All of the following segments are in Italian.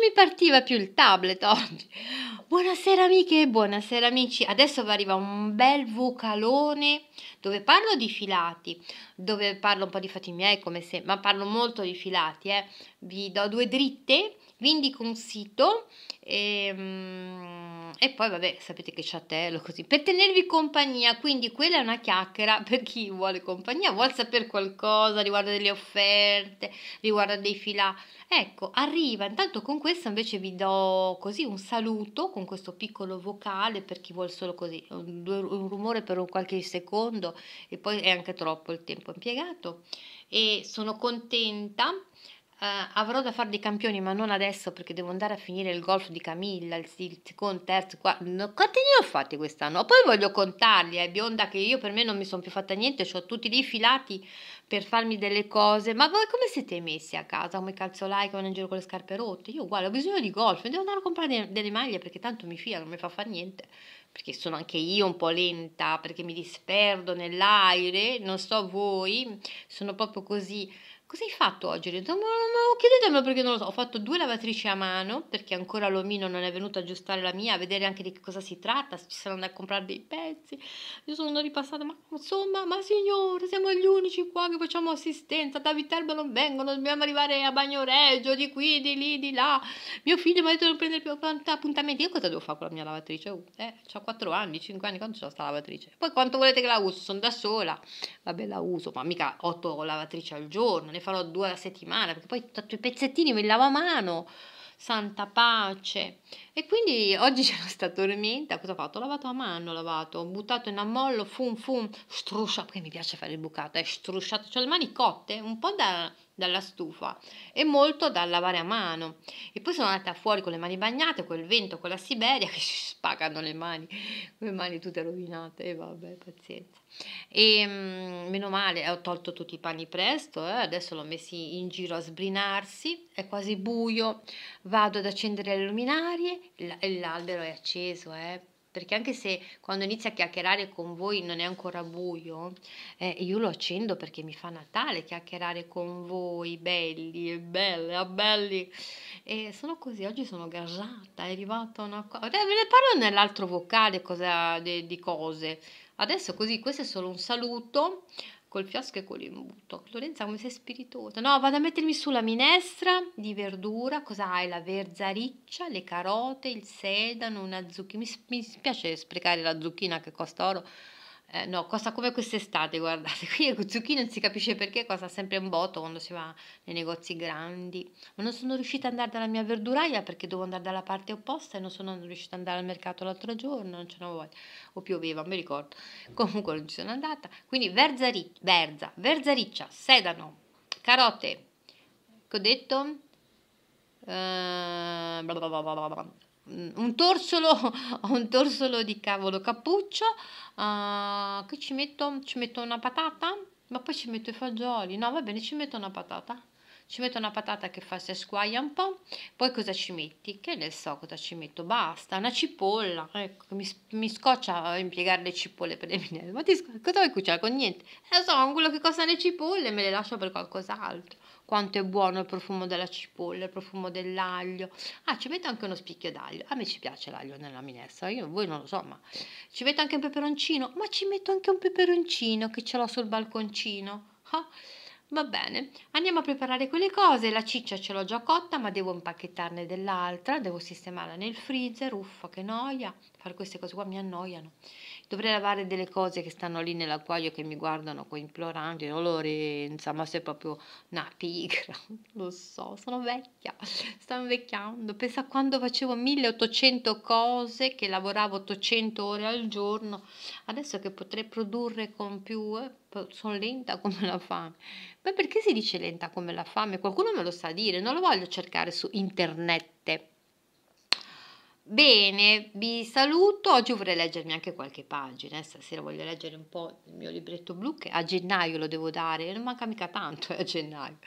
mi partiva più il tablet oggi. Buonasera amiche, buonasera amici. Adesso vi arriva un bel vocalone dove parlo di filati, dove parlo un po' di fatti miei come se, ma parlo molto di filati, eh. Vi do due dritte, vi indico un sito e... Ehm, e poi vabbè, sapete che ciatello così, per tenervi compagnia, quindi quella è una chiacchiera per chi vuole compagnia, vuole sapere qualcosa riguardo delle offerte, riguardo dei filà. Ecco, arriva, intanto con questo invece vi do così un saluto con questo piccolo vocale per chi vuole solo così, un, un rumore per un qualche secondo e poi è anche troppo il tempo impiegato e sono contenta eh, avrò da fare dei campioni, ma non adesso perché devo andare a finire il golf di Camilla, il, il secondo, terzo, quarto. No, quanti ne ho fatti quest'anno? Poi voglio contarli, è eh, bionda che io per me non mi sono più fatta niente, ho tutti lì filati per farmi delle cose. Ma voi come siete messi a casa? Come calzolai che vanno in giro con le scarpe rotte? Io uguale, ho bisogno di golf, mi devo andare a comprare de- delle maglie perché tanto mi fia, non mi fa fare niente perché sono anche io un po' lenta, perché mi disperdo nell'aire, non so voi, sono proprio così Cosa hai fatto oggi? Ho detto, ma non chiedetemelo perché non lo so. Ho fatto due lavatrici a mano perché ancora l'omino non è venuto a aggiustare la mia, a vedere anche di che cosa si tratta, se ci saranno a comprare dei pezzi. Io sono ripassata, ma insomma, ma signore, siamo gli unici qua che facciamo assistenza. Da Viterbo non vengono, dobbiamo arrivare a Bagnoreggio, di qui, di lì, di là. Mio figlio mi ha detto di non prendere più appuntamenti. Io cosa devo fare con la mia lavatrice? Uh, eh, ho 4 anni, 5 anni, quanto c'ho sta lavatrice? Poi quanto volete che la uso? Sono da sola. Vabbè, la uso, ma mica 8 lavatrici al giorno, ne ne farò due alla settimana, perché poi tanto i pezzettini me li lavo a mano, santa pace. E quindi oggi c'è questa tormenta, cosa ho fatto? Ho lavato a mano, ho lavato, ho buttato in ammollo, fum fum, strusciato, perché mi piace fare il bucato, è eh, strusciato, cioè le mani cotte, un po' da dalla stufa e molto dal lavare a mano. E poi sono andata fuori con le mani bagnate, col vento, con la Siberia che si spacano le mani, le mani tutte rovinate, e vabbè, pazienza. E mh, mm, meno male, ho tolto tutti i panni presto, eh, adesso l'ho messi in giro a sbrinarsi, è quasi buio, vado ad accendere le luminarie, l'albero è acceso, eh, perché anche se quando inizia a chiacchierare con voi non è ancora buio, eh, io lo accendo perché mi fa Natale chiacchierare con voi, belli e belle, a ah, belli. E sono così, oggi sono gasata, è arrivata una cosa... Eh, ve ne parlo nell'altro vocale cosa, de, di cose. Adesso così, questo è solo un saluto col fiasco e con l'imbuto. Lorenza come sei spiritosa. No, vado a mettermi sulla minestra di verdura. Cosa hai? La verzariccia, le carote, il sedano, una zucchina. Mi, mi spiace sprecare la zucchina che costa oro eh, no, costa come quest'estate, guardate, qui a zucchine non si capisce perché costa sempre un botto quando si va nei negozi grandi. Ma non sono riuscita ad andare dalla mia verduraia perché devo andare dalla parte opposta e non sono riuscita ad andare al mercato l'altro giorno, non ce n'avevo voglia, o pioveva, mi ricordo. Comunque non ci sono andata. Quindi verzari, verza, verzariccia, sedano, carote, che ho detto? Uh, bla bla bla bla bla. Mm, un torsolo, un torsolo di cavolo cappuccio, uh, qui ci metto, ci metto una patata, ma poi ci metto i fagioli, no va bene ci metto una patata, ci metto una patata che fa si squaglia un po', poi cosa ci metti? Che ne so cosa ci metto, basta, una cipolla, ecco, mi, mi scoccia impiegare le cipolle per le minelle, ma ti, cosa vuoi cucinare con niente? Non eh, so, con quello che costano le cipolle me le lascio per qualcos'altro quanto è buono il profumo della cipolla, il profumo dell'aglio. Ah, ci mette anche uno spicchio d'aglio. A me ci piace l'aglio nella minestra, io voi non lo so, ma ci mette anche un peperoncino, ma ci metto anche un peperoncino che ce l'ho sul balconcino. Ah. Va bene, andiamo a preparare quelle cose, la ciccia ce l'ho già cotta ma devo impacchettarne dell'altra, devo sistemarla nel freezer, uffa che noia, fare queste cose qua mi annoiano. Dovrei lavare delle cose che stanno lì nell'acquaio che mi guardano con imploranti, oh Lorenza, ma sei proprio una pigra, lo so, sono vecchia, sto invecchiando, pensa quando facevo 1800 cose, che lavoravo 800 ore al giorno, adesso che potrei produrre con più... Eh? sono lenta come la fame. Ma perché si dice lenta come la fame? Qualcuno me lo sa dire, non lo voglio cercare su internet. Bene, vi saluto. Oggi vorrei leggermi anche qualche pagina. Eh, stasera voglio leggere un po' il mio libretto blu che a gennaio lo devo dare, non manca mica tanto, è eh, a gennaio.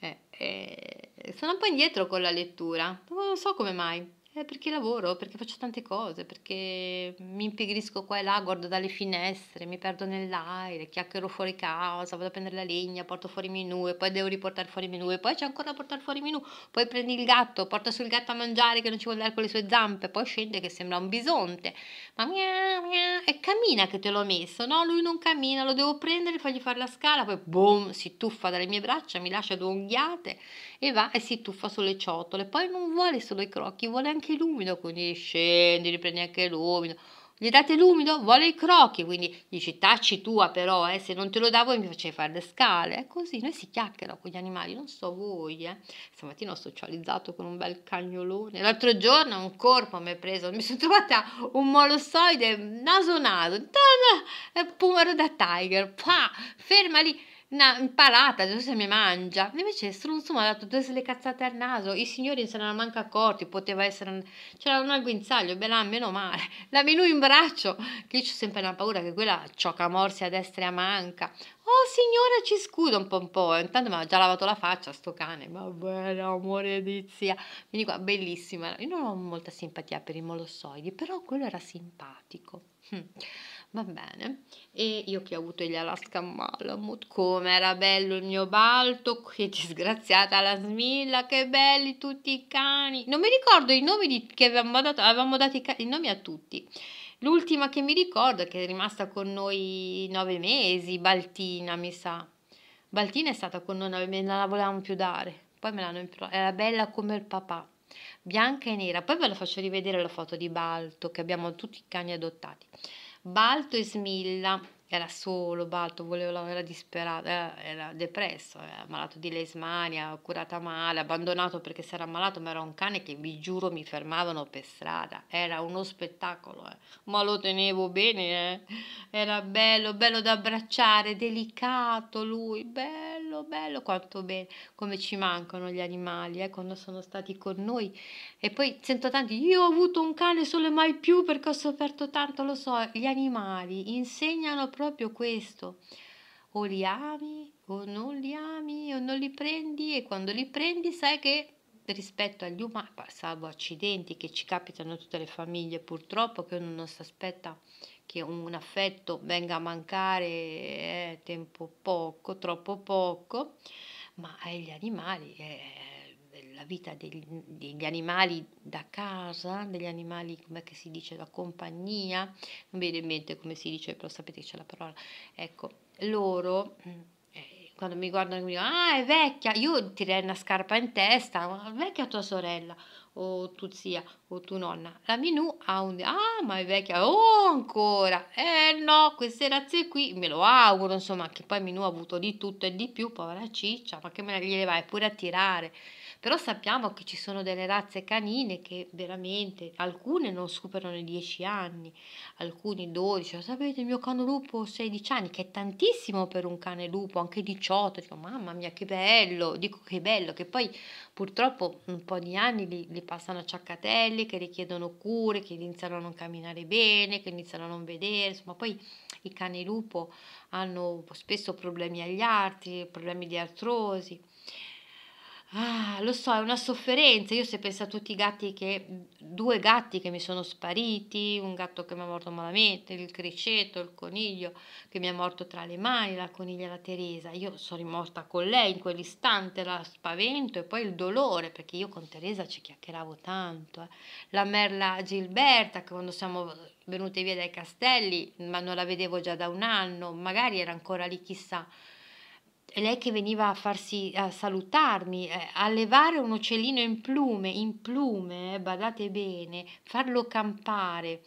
Eh, eh, sono un po' indietro con la lettura, non so come mai. Eh, perché lavoro, perché faccio tante cose, perché mi impigrisco qua e là, guardo dalle finestre, mi perdo nell'aria, chiacchiero fuori casa, vado a prendere la legna, porto fuori i menù e poi devo riportare fuori i menù e poi c'è ancora da portare fuori i menù, poi prendi il gatto, porta sul gatto a mangiare che non ci vuole andare con le sue zampe, poi scende che sembra un bisonte, ma miau miau, e cammina che te l'ho messo, no lui non cammina, lo devo prendere, fargli fare la scala, poi boom, si tuffa dalle mie braccia, mi lascia due unghiate e va e si tuffa sulle ciotole, poi non vuole solo i crocchi, vuole anche anche l'umido, quindi scendi, riprendi anche l'umido. Gli date l'umido? Vuole i crocchi, quindi dici tacci tua però, eh, se non te lo davo mi facevi fare le scale. È così, noi si chiacchiera con gli animali, non so voi, eh. Stamattina ho socializzato con un bel cagnolone, l'altro giorno un corpo mi ha preso, mi sono trovata un molossoide naso naso, e pumero da tiger, pa, ferma lì una impalata, giusto se mi mangia. Invece mi ha dato due le cazzate al naso, i signori se ne erano manco accorti, poteva essere... Un... c'era un al guinzaglio, beh meno male. La menù in braccio, che io ho sempre una paura che quella ciocca morsi a destra e a manca. Oh signora, ci scusa un po', un po'. Eh, intanto mi ha già lavato la faccia sto cane. Vabbè, amore di zia. Vieni qua, bellissima. Io non ho molta simpatia per i molossoidi, però quello era simpatico. Hm, va bene. E io che ho avuto gli Alaska Malamut, come era bello il mio balto, che disgraziata la Smilla, che belli tutti i cani. Non mi ricordo i nomi di, che avevamo dato, avevamo dato i, i nomi a tutti. L'ultima che mi ricordo, che è rimasta con noi nove mesi, Baltina, mi sa. Baltina è stata con noi nove mesi, non la volevamo più dare. Poi me l'hanno improntata, era bella come il papà, bianca e nera. Poi ve la faccio rivedere la foto di Balto, che abbiamo tutti i cani adottati. Balto e Smilla, era solo, balto, voleva, era disperato, era, era depresso, era malato di lesmania, curata male, abbandonato perché si era ammalato, ma era un cane che vi giuro mi fermavano per strada, era uno spettacolo, eh. ma lo tenevo bene, eh. era bello, bello da abbracciare, delicato lui, bello bello, bello, quanto bene, come ci mancano gli animali eh, quando sono stati con noi. E poi sento tanti, io ho avuto un cane solo e mai più perché ho sofferto tanto, lo so, gli animali insegnano proprio questo. O li ami o non li ami o non li prendi e quando li prendi sai che rispetto agli umani, salvo accidenti che ci capitano tutte le famiglie purtroppo, che uno non si aspetta che un affetto venga a mancare eh, tempo poco, troppo poco, ma eh, gli animali, eh, la vita degli, degli, animali da casa, degli animali come si dice da compagnia, non mi viene in mente come si dice, però sapete che c'è la parola, ecco, loro mm, eh, quando mi guardano mi dicono ah è vecchia, io tirerei una scarpa in testa, ma vecchia tua sorella, o tu zia o tu nonna. La Minù ha un... Ah, ma è vecchia! Oh, ancora! Eh no, queste razze qui, me lo auguro, insomma, che poi Minù ha avuto di tutto e di più, povera ciccia, ma che me la gliele vai pure a tirare però sappiamo che ci sono delle razze canine che veramente alcune non superano i 10 anni, alcuni 12, sapete il mio cane lupo 16 anni, che è tantissimo per un cane lupo, anche 18, dico mamma mia che bello, dico che bello, che poi purtroppo un po' di anni li, li passano a ciaccatelli, che richiedono cure, che iniziano a non camminare bene, che iniziano a non vedere, insomma poi i cani lupo hanno spesso problemi agli arti, problemi di artrosi. Ah, lo so, è una sofferenza. Io se penso a tutti i gatti che due gatti che mi sono spariti, un gatto che mi ha morto malamente, il criceto, il coniglio che mi ha morto tra le mani, la coniglia e la Teresa. Io sono rimorta con lei in quell'istante, la spavento e poi il dolore, perché io con Teresa ci chiacchieravo tanto. Eh. La merla Gilberta che quando siamo venute via dai castelli, ma non la vedevo già da un anno, magari era ancora lì chissà lei che veniva a farsi a salutarmi, eh, a levare un uccellino in plume, in plume, eh, badate bene, farlo campare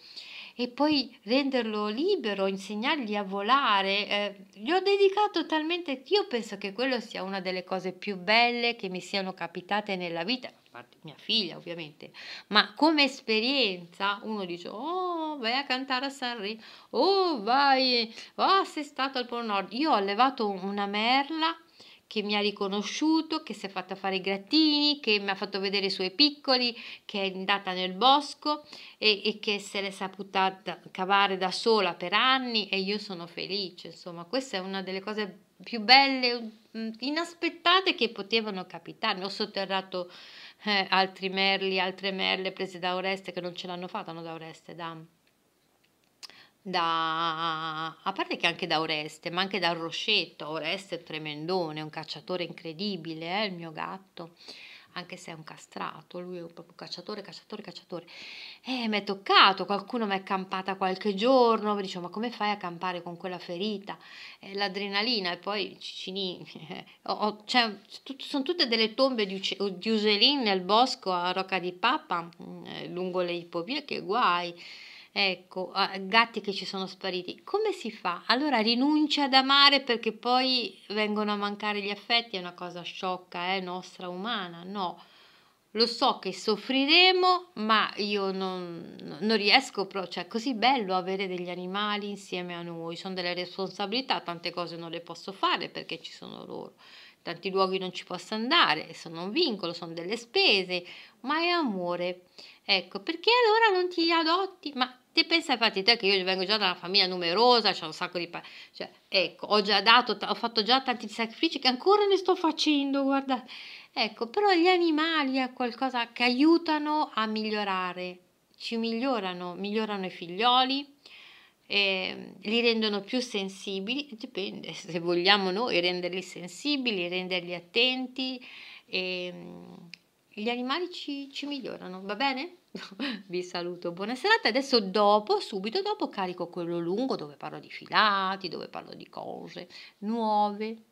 e poi renderlo libero, insegnargli a volare. Eh, gli ho dedicato talmente, io penso che quello sia una delle cose più belle che mi siano capitate nella vita, a parte mia figlia ovviamente, ma come esperienza uno dice, oh vai a cantare a Sanremo, oh vai, oh sei stato al Polo Nord. Io ho allevato una merla che mi ha riconosciuto, che si è fatta fare i grattini, che mi ha fatto vedere i suoi piccoli, che è andata nel bosco e, e che se l'è saputa cavare da sola per anni e io sono felice. Insomma, questa è una delle cose più belle, mm, inaspettate che potevano capitare. Ho sotterrato eh, altri merli, altre merle prese da Oreste che non ce l'hanno fatta, no da Oreste, da da, a parte che anche da Oreste, ma anche da Roscetto. Oreste è tremendone, è un cacciatore incredibile, eh, il mio gatto, anche se è un castrato, lui è un proprio cacciatore, cacciatore, cacciatore. E eh, mi è toccato, qualcuno mi è campata qualche giorno, mi dice ma come fai a campare con quella ferita? Eh, l'adrenalina e poi Ciccini. oh, cioè, tut, sono tutte delle tombe di, di Uselin nel bosco a Rocca di Papa, mm, eh, lungo le ipovie, che guai! ecco, gatti che ci sono spariti, come si fa? Allora rinuncia ad amare perché poi vengono a mancare gli affetti, è una cosa sciocca, è eh, nostra umana, no. Lo so che soffriremo, ma io non, non riesco proprio, cioè è così bello avere degli animali insieme a noi, sono delle responsabilità, tante cose non le posso fare perché ci sono loro tanti luoghi non ci posso andare, sono un vincolo, sono delle spese, ma è amore. Ecco, perché allora non ti adotti? Ma Te pensa infatti te che io vengo già da una famiglia numerosa, c'è un sacco di... Pa- cioè, ecco, ho già dato, ho fatto già tanti sacrifici che ancora ne sto facendo, guarda. Ecco, però gli animali è qualcosa che aiutano a migliorare, ci migliorano, migliorano i figlioli, eh, li rendono più sensibili, dipende se vogliamo noi renderli sensibili, renderli attenti, eh, gli animali ci, ci migliorano, va bene? vi saluto, buona serata. Adesso dopo, subito dopo, carico quello lungo dove parlo di filati, dove parlo di cose nuove.